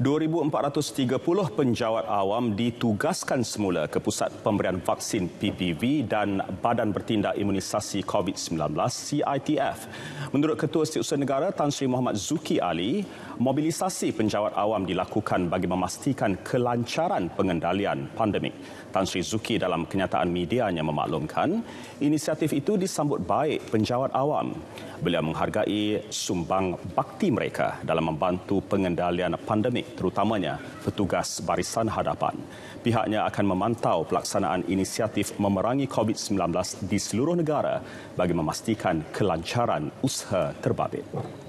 2430 penjawat awam ditugaskan semula ke pusat pemberian vaksin PPV dan Badan Bertindak Imunisasi COVID-19 CITF. Menurut Ketua Setiausaha Negara Tan Sri Muhammad Zuki Ali, mobilisasi penjawat awam dilakukan bagi memastikan kelancaran pengendalian pandemik. Tan Sri Zuki dalam kenyataan medianya memaklumkan, inisiatif itu disambut baik penjawat awam. Beliau menghargai sumbang bakti mereka dalam membantu pengendalian pandemik elektronik terutamanya petugas barisan hadapan. Pihaknya akan memantau pelaksanaan inisiatif memerangi COVID-19 di seluruh negara bagi memastikan kelancaran usaha terbabit.